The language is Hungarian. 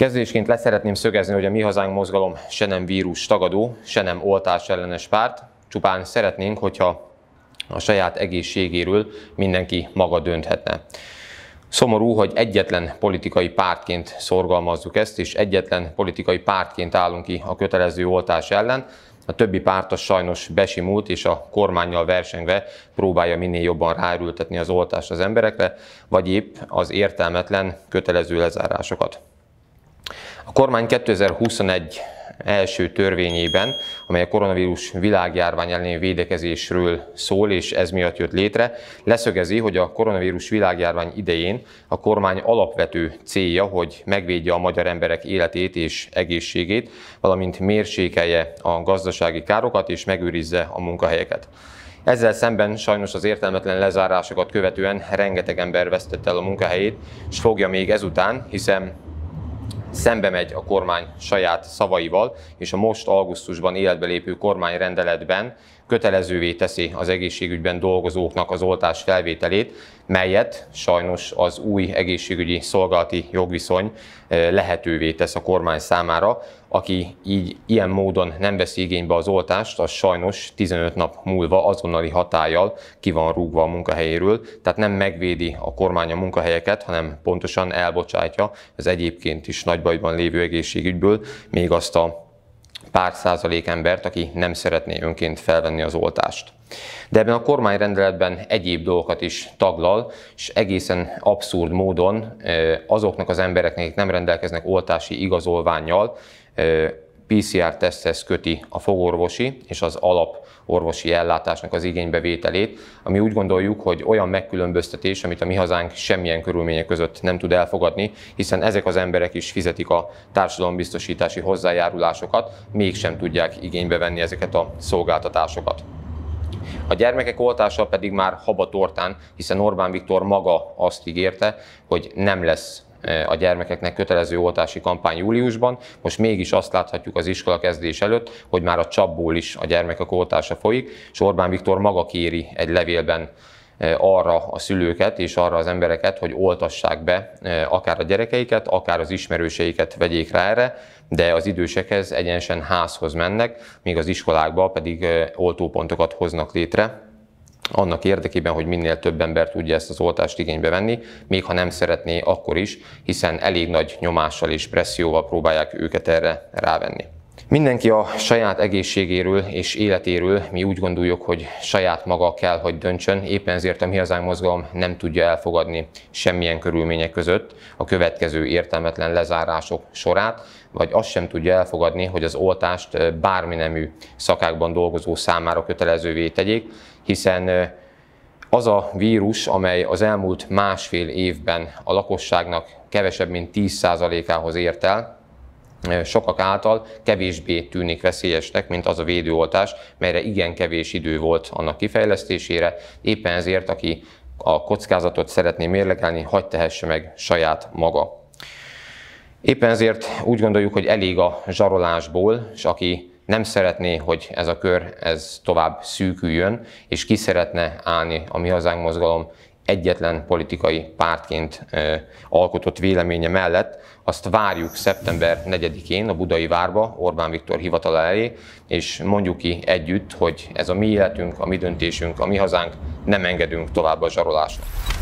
Kezdésként leszeretném szögezni, hogy a Mi Hazánk mozgalom se nem vírus tagadó, se nem oltás ellenes párt, csupán szeretnénk, hogyha a saját egészségéről mindenki maga dönthetne. Szomorú, hogy egyetlen politikai pártként szorgalmazzuk ezt, és egyetlen politikai pártként állunk ki a kötelező oltás ellen. A többi pártos sajnos besimult, és a kormányjal versengve próbálja minél jobban ráültetni az oltást az emberekre, vagy épp az értelmetlen kötelező lezárásokat. A kormány 2021 első törvényében, amely a koronavírus világjárvány elleni védekezésről szól, és ez miatt jött létre, leszögezi, hogy a koronavírus világjárvány idején a kormány alapvető célja, hogy megvédje a magyar emberek életét és egészségét, valamint mérsékelje a gazdasági károkat és megőrizze a munkahelyeket. Ezzel szemben sajnos az értelmetlen lezárásokat követően rengeteg ember vesztette el a munkahelyét, és fogja még ezután, hiszen szembe megy a kormány saját szavaival, és a most augusztusban életbe lépő kormányrendeletben kötelezővé teszi az egészségügyben dolgozóknak az oltás felvételét, melyet sajnos az új egészségügyi szolgálati jogviszony eh, lehetővé tesz a kormány számára. Aki így ilyen módon nem vesz igénybe az oltást, az sajnos 15 nap múlva azonnali hatállyal ki van rúgva a munkahelyéről, tehát nem megvédi a kormány a munkahelyeket, hanem pontosan elbocsátja az egyébként is nagy bajban lévő egészségügyből még azt a pár százalék embert, aki nem szeretné önként felvenni az oltást. De ebben a kormányrendeletben egyéb dolgokat is taglal, és egészen abszurd módon azoknak az embereknek, akik nem rendelkeznek oltási igazolványjal, PCR-teszthez köti a fogorvosi és az alap orvosi ellátásnak az igénybevételét, ami úgy gondoljuk, hogy olyan megkülönböztetés, amit a mi hazánk semmilyen körülmények között nem tud elfogadni, hiszen ezek az emberek is fizetik a társadalombiztosítási hozzájárulásokat, mégsem tudják igénybe venni ezeket a szolgáltatásokat. A gyermekek oltása pedig már habatortán, hiszen Orbán Viktor maga azt ígérte, hogy nem lesz a gyermekeknek kötelező oltási kampány júliusban. Most mégis azt láthatjuk az iskola kezdés előtt, hogy már a csapból is a gyermekek oltása folyik, és Orbán Viktor maga kéri egy levélben e, arra a szülőket és arra az embereket, hogy oltassák be e, akár a gyerekeiket, akár az ismerőseiket vegyék rá erre, de az idősekhez egyenesen házhoz mennek, míg az iskolákba pedig e, oltópontokat hoznak létre, annak érdekében, hogy minél több ember tudja ezt az oltást igénybe venni, még ha nem szeretné, akkor is, hiszen elég nagy nyomással és presszióval próbálják őket erre rávenni. Mindenki a saját egészségéről és életéről, mi úgy gondoljuk, hogy saját maga kell, hogy döntsön, éppen ezért a Mi Hazánk Mozgalom nem tudja elfogadni semmilyen körülmények között a következő értelmetlen lezárások sorát, vagy azt sem tudja elfogadni, hogy az oltást bármi nemű szakákban dolgozó számára kötelezővé tegyék, hiszen az a vírus, amely az elmúlt másfél évben a lakosságnak kevesebb mint 10%-ához ért el, sokak által kevésbé tűnik veszélyesnek, mint az a védőoltás, melyre igen kevés idő volt annak kifejlesztésére. Éppen ezért, aki a kockázatot szeretné mérlegelni, hagy tehesse meg saját maga. Éppen ezért úgy gondoljuk, hogy elég a zsarolásból, és aki nem szeretné, hogy ez a kör ez tovább szűküljön, és ki szeretne állni a Mi Hazánk mozgalom egyetlen politikai pártként alkotott véleménye mellett. Azt várjuk szeptember 4-én a Budai Várba, Orbán Viktor hivatala elé, és mondjuk ki együtt, hogy ez a mi életünk, a mi döntésünk, a mi hazánk, nem engedünk tovább a zsarolásnak.